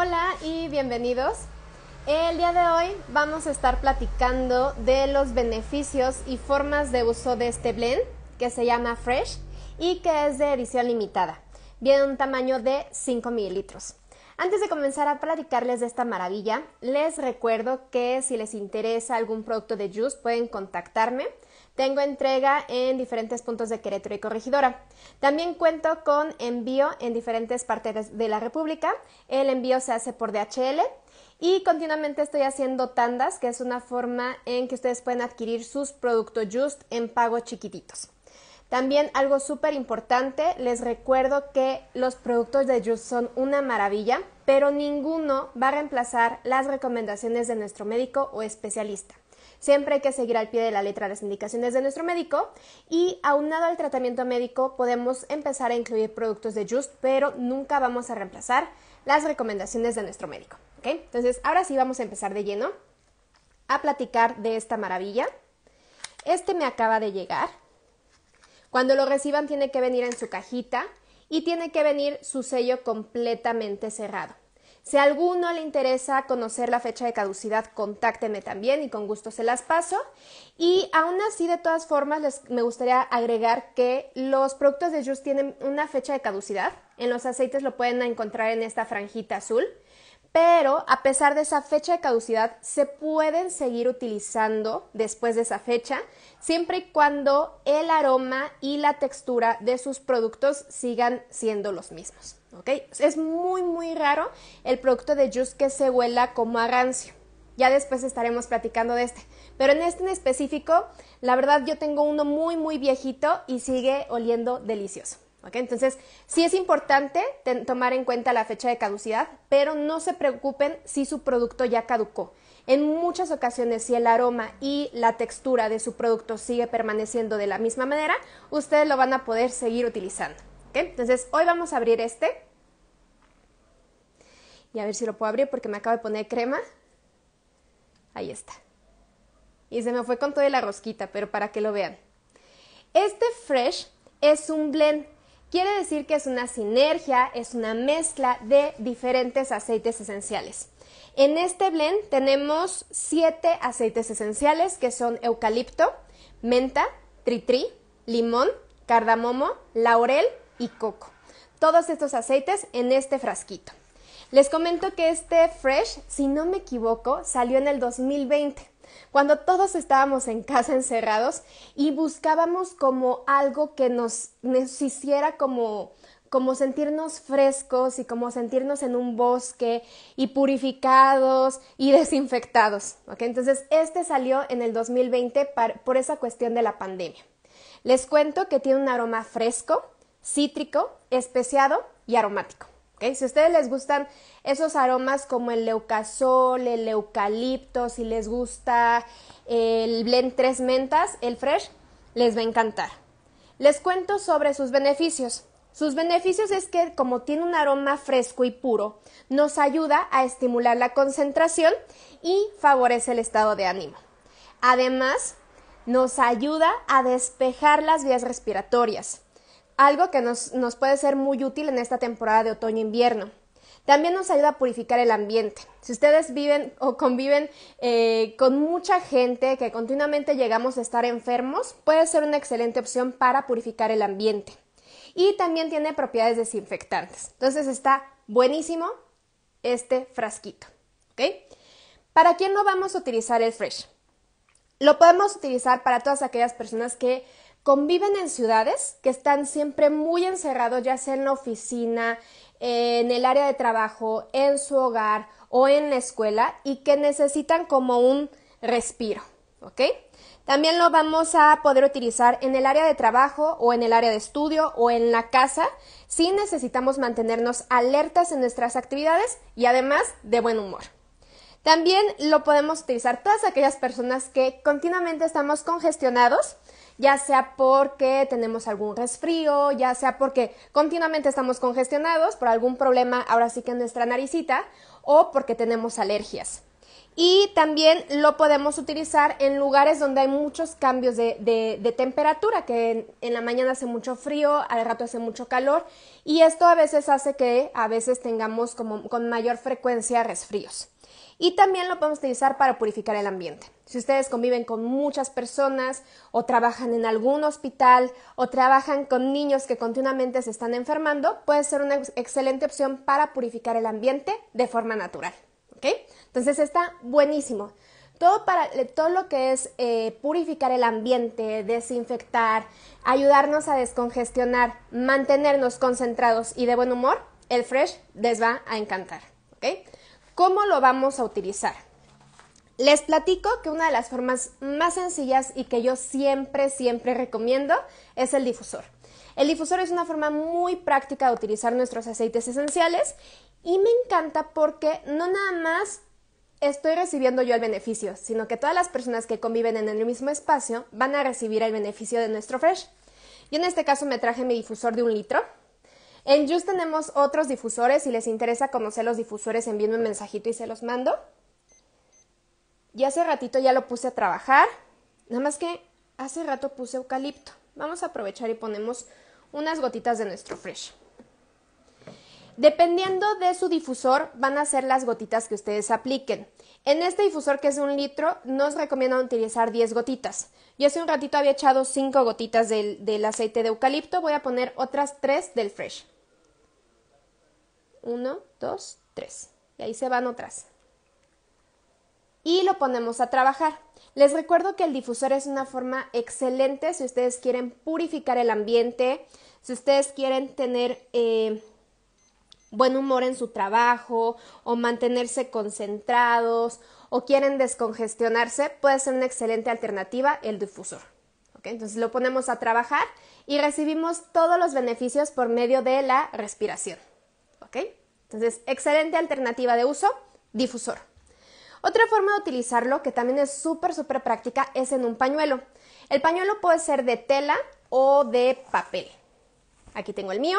Hola y bienvenidos. El día de hoy vamos a estar platicando de los beneficios y formas de uso de este blend que se llama Fresh y que es de edición limitada. Viene un tamaño de 5 mililitros. Antes de comenzar a platicarles de esta maravilla, les recuerdo que si les interesa algún producto de Juice pueden contactarme. Tengo entrega en diferentes puntos de Querétaro y Corregidora. También cuento con envío en diferentes partes de la República. El envío se hace por DHL. Y continuamente estoy haciendo tandas, que es una forma en que ustedes pueden adquirir sus productos Just en pagos chiquititos. También algo súper importante, les recuerdo que los productos de Just son una maravilla, pero ninguno va a reemplazar las recomendaciones de nuestro médico o especialista. Siempre hay que seguir al pie de la letra las indicaciones de nuestro médico y aunado al tratamiento médico podemos empezar a incluir productos de Just, pero nunca vamos a reemplazar las recomendaciones de nuestro médico. Entonces, ahora sí vamos a empezar de lleno a platicar de esta maravilla. Este me acaba de llegar. Cuando lo reciban tiene que venir en su cajita y tiene que venir su sello completamente cerrado. Si a alguno le interesa conocer la fecha de caducidad, contáctenme también y con gusto se las paso. Y aún así, de todas formas, les, me gustaría agregar que los productos de Just tienen una fecha de caducidad. En los aceites lo pueden encontrar en esta franjita azul pero a pesar de esa fecha de caducidad, se pueden seguir utilizando después de esa fecha, siempre y cuando el aroma y la textura de sus productos sigan siendo los mismos. Es muy, muy raro el producto de juice que se huela como a Ya después estaremos platicando de este. Pero en este en específico, la verdad yo tengo uno muy, muy viejito y sigue oliendo delicioso. Entonces, sí es importante tomar en cuenta la fecha de caducidad, pero no se preocupen si su producto ya caducó. En muchas ocasiones, si el aroma y la textura de su producto sigue permaneciendo de la misma manera, ustedes lo van a poder seguir utilizando. Entonces, hoy vamos a abrir este. Y a ver si lo puedo abrir porque me acabo de poner crema. Ahí está. Y se me fue con toda la rosquita, pero para que lo vean. Este fresh es un blend Quiere decir que es una sinergia, es una mezcla de diferentes aceites esenciales. En este blend tenemos 7 aceites esenciales que son eucalipto, menta, tritri, limón, cardamomo, laurel y coco. Todos estos aceites en este frasquito. Les comento que este Fresh, si no me equivoco, salió en el 2020 cuando todos estábamos en casa encerrados y buscábamos como algo que nos, hiciera como como sentirnos frescos y como sentirnos en un bosque y purificados y desinfectados. Entonces, este salió en el 2020 por esa cuestión de la pandemia. Les cuento que tiene un aroma fresco, cítrico, especiado y aromático. Si a ustedes les gustan esos aromas como el leucasol, el eucalipto, si les gusta el blend tres mentas, el fresh, les va a encantar. Les cuento sobre sus beneficios. Sus beneficios es que como tiene un aroma fresco y puro, nos ayuda a estimular la concentración y favorece el estado de ánimo. Además, nos ayuda a despejar las vías respiratorias algo que nos, puede ser muy útil en esta temporada de otoño-invierno. También nos ayuda a purificar el ambiente. Si ustedes viven o conviven eh, con mucha gente que continuamente llegamos a estar enfermos, puede ser una excelente opción para purificar el ambiente. Y también tiene propiedades desinfectantes. Entonces está buenísimo este frasquito. ¿Para quién no vamos a utilizar el Fresh? Lo podemos utilizar para todas aquellas personas que conviven en ciudades que están siempre muy encerrados, ya sea en la oficina, en el área de trabajo, en su hogar o en la escuela y que necesitan como un respiro, ¿ok? También lo vamos a poder utilizar en el área de trabajo o en el área de estudio o en la casa si necesitamos mantenernos alertas en nuestras actividades y además de buen humor. También lo podemos utilizar todas aquellas personas que continuamente estamos congestionados, ya sea porque tenemos algún resfrío, ya sea porque continuamente estamos congestionados por algún problema ahora sí que en nuestra naricita o porque tenemos alergias. Y también lo podemos utilizar en lugares donde hay muchos cambios de, temperatura, que en, la mañana hace mucho frío, al rato hace mucho calor, y esto a veces hace que a veces tengamos como, con mayor frecuencia resfríos y también lo podemos utilizar para purificar el ambiente. Si ustedes conviven con muchas personas o trabajan en algún hospital o trabajan con niños que continuamente se están enfermando, puede ser una excelente opción para purificar el ambiente de forma natural. ¿ok? Entonces está buenísimo. Todo, para, eh, todo lo que es eh, purificar el ambiente, desinfectar, ayudarnos a descongestionar, mantenernos concentrados y de buen humor, el Fresh les va a encantar. ¿Ok? ¿Cómo lo vamos a utilizar? Les platico que una de las formas más sencillas y que yo siempre, siempre recomiendo es el difusor. El difusor es una forma muy práctica de utilizar nuestros aceites esenciales y me encanta porque no nada más estoy recibiendo yo el beneficio, sino que todas las personas que conviven en el mismo espacio van a recibir el beneficio de nuestro fresh. Y en este caso me traje mi difusor de un litro, en Just tenemos otros difusores. Si les interesa conocer los difusores, envíenme un mensajito y se los mando. Y hace ratito ya lo puse a trabajar. Nada más que hace rato puse eucalipto. Vamos a aprovechar y ponemos unas gotitas de nuestro fresh. Dependiendo de su difusor, van a ser las gotitas que ustedes apliquen. En este difusor que es de un litro, nos recomiendan utilizar 10 gotitas. Yo hace un ratito había echado 5 gotitas del, del aceite de eucalipto, voy a poner otras 3 del fresh. 1, 2, 3. Y ahí se van otras. Y lo ponemos a trabajar. Les recuerdo que el difusor es una forma excelente si ustedes quieren purificar el ambiente, si ustedes quieren tener eh, buen humor en su trabajo o mantenerse concentrados o quieren descongestionarse, puede ser una excelente alternativa el difusor. Entonces lo ponemos a trabajar y recibimos todos los beneficios por medio de la respiración. ¿Ok? Entonces, excelente alternativa de uso, difusor. Otra forma de utilizarlo que también es súper, súper práctica es en un pañuelo. El pañuelo puede ser de tela o de papel. Aquí tengo el mío.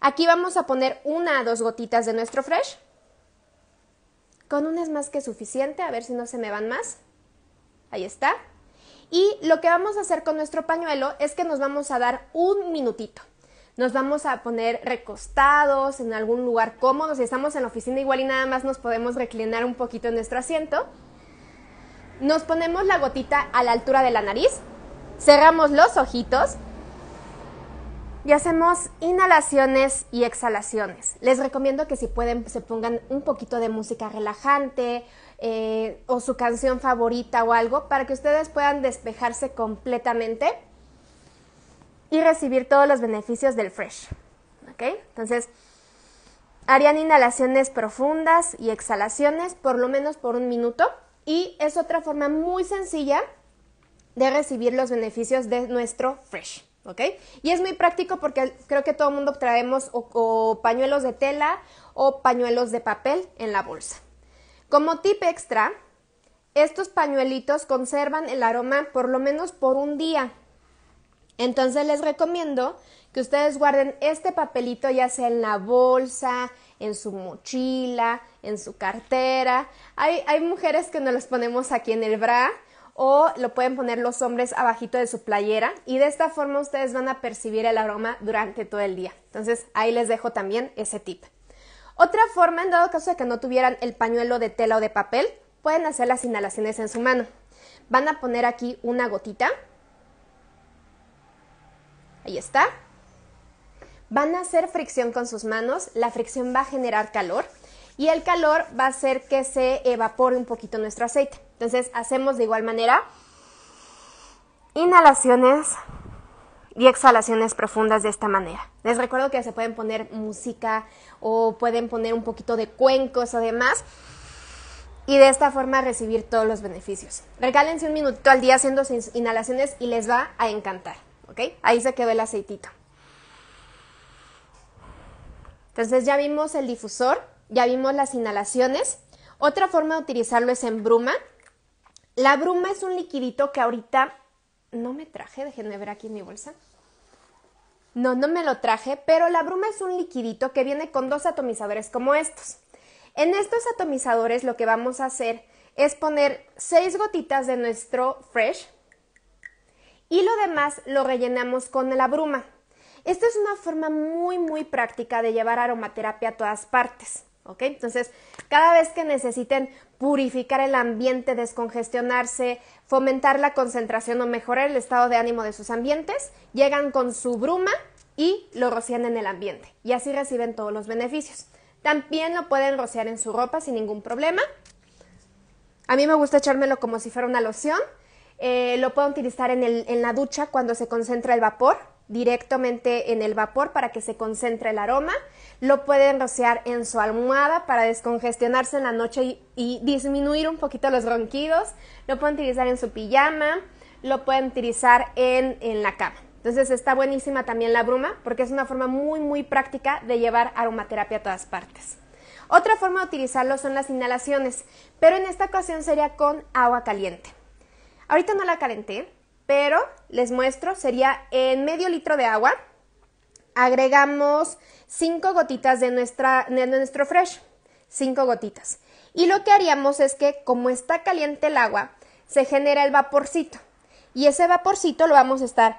Aquí vamos a poner una a dos gotitas de nuestro fresh. Con una es más que suficiente, a ver si no se me van más. Ahí está. Y lo que vamos a hacer con nuestro pañuelo es que nos vamos a dar un minutito nos vamos a poner recostados en algún lugar cómodo, si estamos en la oficina igual y nada más nos podemos reclinar un poquito en nuestro asiento. Nos ponemos la gotita a la altura de la nariz, cerramos los ojitos y hacemos inhalaciones y exhalaciones. Les recomiendo que si pueden se pongan un poquito de música relajante eh, o su canción favorita o algo para que ustedes puedan despejarse completamente y recibir todos los beneficios del fresh. ¿Ok? Entonces, harían inhalaciones profundas y exhalaciones por lo menos por un minuto y es otra forma muy sencilla de recibir los beneficios de nuestro fresh. ¿Ok? Y es muy práctico porque creo que todo el mundo traemos o, pañuelos de tela o pañuelos de papel en la bolsa. Como tip extra, estos pañuelitos conservan el aroma por lo menos por un día, entonces les recomiendo que ustedes guarden este papelito ya sea en la bolsa, en su mochila, en su cartera. Hay, mujeres que nos los ponemos aquí en el bra o lo pueden poner los hombres abajito de su playera y de esta forma ustedes van a percibir el aroma durante todo el día. Entonces ahí les dejo también ese tip. Otra forma, en dado caso de que no tuvieran el pañuelo de tela o de papel, pueden hacer las inhalaciones en su mano. Van a poner aquí una gotita Ahí está. Van a hacer fricción con sus manos, la fricción va a generar calor y el calor va a hacer que se evapore un poquito nuestro aceite. Entonces hacemos de igual manera inhalaciones y exhalaciones profundas de esta manera. Les recuerdo que se pueden poner música o pueden poner un poquito de cuencos o demás y de esta forma recibir todos los beneficios. Regálense un minuto al día haciendo sus inhalaciones y les va a encantar. Ahí se quedó el aceitito. Entonces ya vimos el difusor, ya vimos las inhalaciones. Otra forma de utilizarlo es en bruma. La bruma es un liquidito que ahorita no me traje, de ver aquí en mi bolsa. No, no me lo traje, pero la bruma es un liquidito que viene con dos atomizadores como estos. En estos atomizadores lo que vamos a hacer es poner seis gotitas de nuestro Fresh, y lo demás lo rellenamos con la bruma. Esta es una forma muy muy práctica de llevar aromaterapia a todas partes. Entonces, cada vez que necesiten purificar el ambiente, descongestionarse, fomentar la concentración o mejorar el estado de ánimo de sus ambientes, llegan con su bruma y lo rocian en el ambiente y así reciben todos los beneficios. También lo pueden rociar en su ropa sin ningún problema. A mí me gusta echármelo como si fuera una loción eh, lo pueden utilizar en, la ducha cuando se concentra el vapor, directamente en el vapor para que se concentre el aroma. Lo pueden rociar en su almohada para descongestionarse en la noche y, disminuir un poquito los ronquidos. Lo pueden utilizar en su pijama, lo pueden utilizar en, en la cama. Entonces está buenísima también la bruma porque es una forma muy muy práctica de llevar aromaterapia a todas partes. Otra forma de utilizarlo son las inhalaciones, pero en esta ocasión sería con agua caliente. Ahorita no la calenté, pero les muestro, sería en medio litro de agua agregamos cinco gotitas de, nuestro fresh, cinco gotitas. Y lo que haríamos es que como está caliente el agua, se genera el vaporcito. Y ese vaporcito lo vamos a estar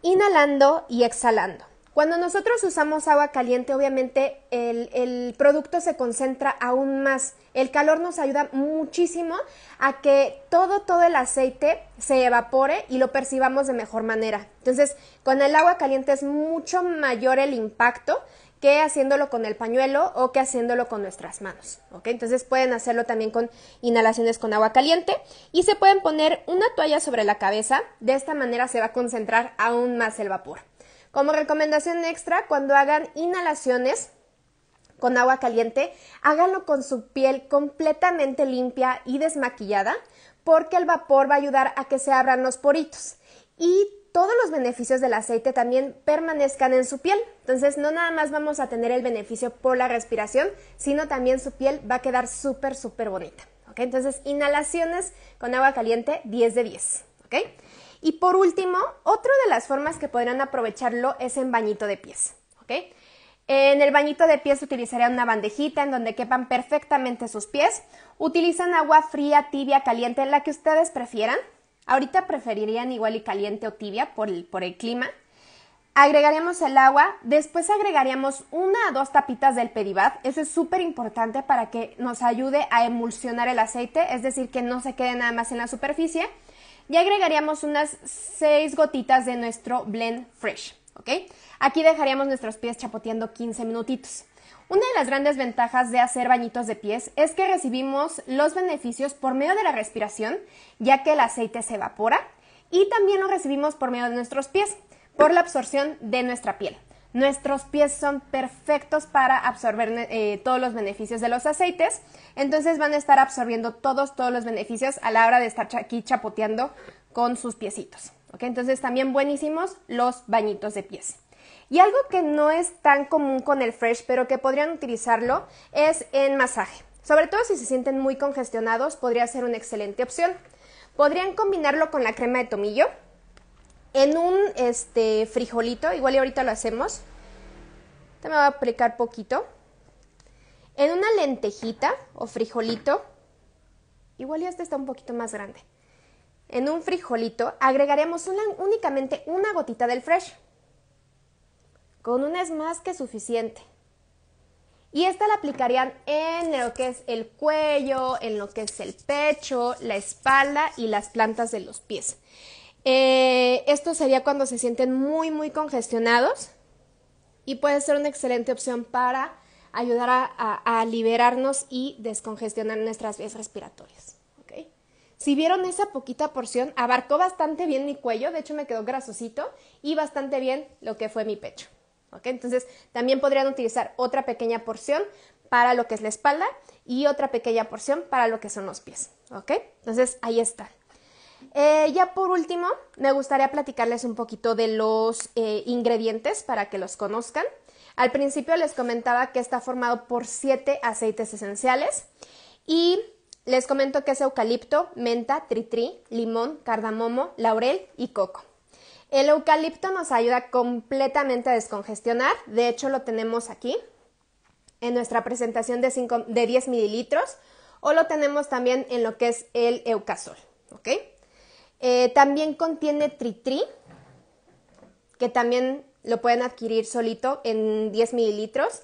inhalando y exhalando. Cuando nosotros usamos agua caliente, obviamente el, el producto se concentra aún más. El calor nos ayuda muchísimo a que todo, todo el aceite se evapore y lo percibamos de mejor manera. Entonces, con el agua caliente es mucho mayor el impacto que haciéndolo con el pañuelo o que haciéndolo con nuestras manos. ¿ok? Entonces pueden hacerlo también con inhalaciones con agua caliente y se pueden poner una toalla sobre la cabeza. De esta manera se va a concentrar aún más el vapor. Como recomendación extra, cuando hagan inhalaciones, con agua caliente, háganlo con su piel completamente limpia y desmaquillada, porque el vapor va a ayudar a que se abran los poritos. Y todos los beneficios del aceite también permanezcan en su piel. Entonces no nada más vamos a tener el beneficio por la respiración, sino también su piel va a quedar súper, súper bonita. Entonces inhalaciones con agua caliente 10 de 10. Y por último, otra de las formas que podrán aprovecharlo es en bañito de pies. En el bañito de pies utilizaría una bandejita en donde quepan perfectamente sus pies. Utilizan agua fría, tibia, caliente, la que ustedes prefieran. Ahorita preferirían igual y caliente o tibia por el, clima. Agregaríamos el agua, después agregaríamos una o dos tapitas del pedibat. Eso es súper importante para que nos ayude a emulsionar el aceite, es decir, que no se quede nada más en la superficie. Y agregaríamos unas seis gotitas de nuestro blend fresh. Aquí dejaríamos nuestros pies chapoteando 15 minutitos. Una de las grandes ventajas de hacer bañitos de pies es que recibimos los beneficios por medio de la respiración, ya que el aceite se evapora, y también lo recibimos por medio de nuestros pies, por la absorción de nuestra piel. Nuestros pies son perfectos para absorber eh, todos los beneficios de los aceites, entonces van a estar absorbiendo todos, todos los beneficios a la hora de estar aquí chapoteando con sus piecitos. Entonces también buenísimos los bañitos de pies. Y algo que no es tan común con el fresh, pero que podrían utilizarlo, es en masaje. Sobre todo si se sienten muy congestionados, podría ser una excelente opción. Podrían combinarlo con la crema de tomillo en un este, frijolito, igual y ahorita lo hacemos. Te me va a aplicar poquito. En una lentejita o frijolito, igual y este está un poquito más grande en un frijolito agregaremos únicamente una gotita del fresh. Con una es más que suficiente. Y esta la aplicarían en lo que es el cuello, en lo que es el pecho, la espalda y las plantas de los pies. Eh, esto sería cuando se sienten muy, muy congestionados y puede ser una excelente opción para ayudar a liberarnos y descongestionar nuestras vías respiratorias. Si vieron esa poquita porción, abarcó bastante bien mi cuello, de hecho me quedó grasosito y bastante bien lo que fue mi pecho. Entonces también podrían utilizar otra pequeña porción para lo que es la espalda y otra pequeña porción para lo que son los pies. ¿ok? Entonces ahí está. Eh, ya por último, me gustaría platicarles un poquito de los eh, ingredientes para que los conozcan. Al principio les comentaba que está formado por siete aceites esenciales y les comento que es eucalipto, menta, tritri, limón, cardamomo, laurel y coco. El eucalipto nos ayuda completamente a descongestionar, de hecho lo tenemos aquí en nuestra presentación de, 10 mililitros o lo tenemos también en lo que es el eucasol. Eh, también contiene tritri, que también lo pueden adquirir solito en 10 mililitros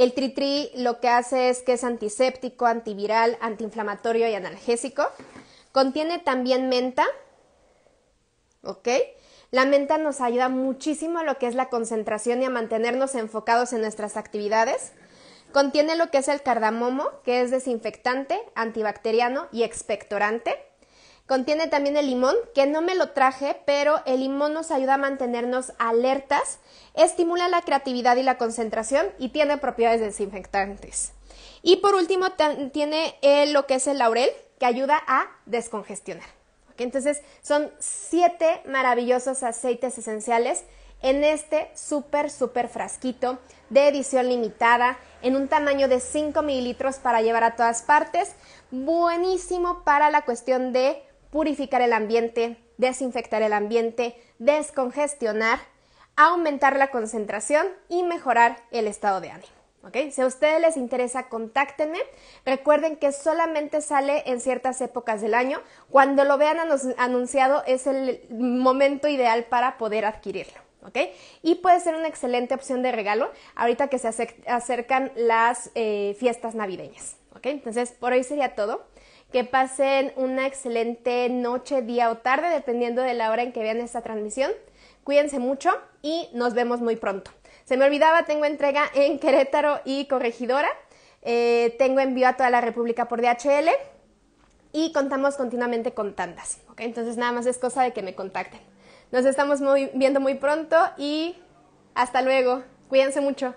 el tritri lo que hace es que es antiséptico, antiviral, antiinflamatorio y analgésico. Contiene también menta, ¿ok? La menta nos ayuda muchísimo a lo que es la concentración y a mantenernos enfocados en nuestras actividades. Contiene lo que es el cardamomo, que es desinfectante, antibacteriano y expectorante. Contiene también el limón, que no me lo traje, pero el limón nos ayuda a mantenernos alertas, estimula la creatividad y la concentración y tiene propiedades desinfectantes. Y por último tiene eh, lo que es el laurel, que ayuda a descongestionar. Entonces son siete maravillosos aceites esenciales en este súper, súper frasquito de edición limitada, en un tamaño de 5 mililitros para llevar a todas partes. Buenísimo para la cuestión de purificar el ambiente, desinfectar el ambiente, descongestionar, aumentar la concentración y mejorar el estado de ánimo. ¿Okay? Si a ustedes les interesa, contáctenme. Recuerden que solamente sale en ciertas épocas del año. Cuando lo vean anunciado es el momento ideal para poder adquirirlo. ¿Okay? Y puede ser una excelente opción de regalo ahorita que se acercan las eh, fiestas navideñas. ¿Okay? Entonces, por hoy sería todo que pasen una excelente noche, día o tarde, dependiendo de la hora en que vean esta transmisión. Cuídense mucho y nos vemos muy pronto. Se me olvidaba, tengo entrega en Querétaro y Corregidora. Eh, tengo envío a toda la República por DHL y contamos continuamente con tandas. Entonces nada más es cosa de que me contacten. Nos estamos viendo muy pronto y hasta luego. Cuídense mucho.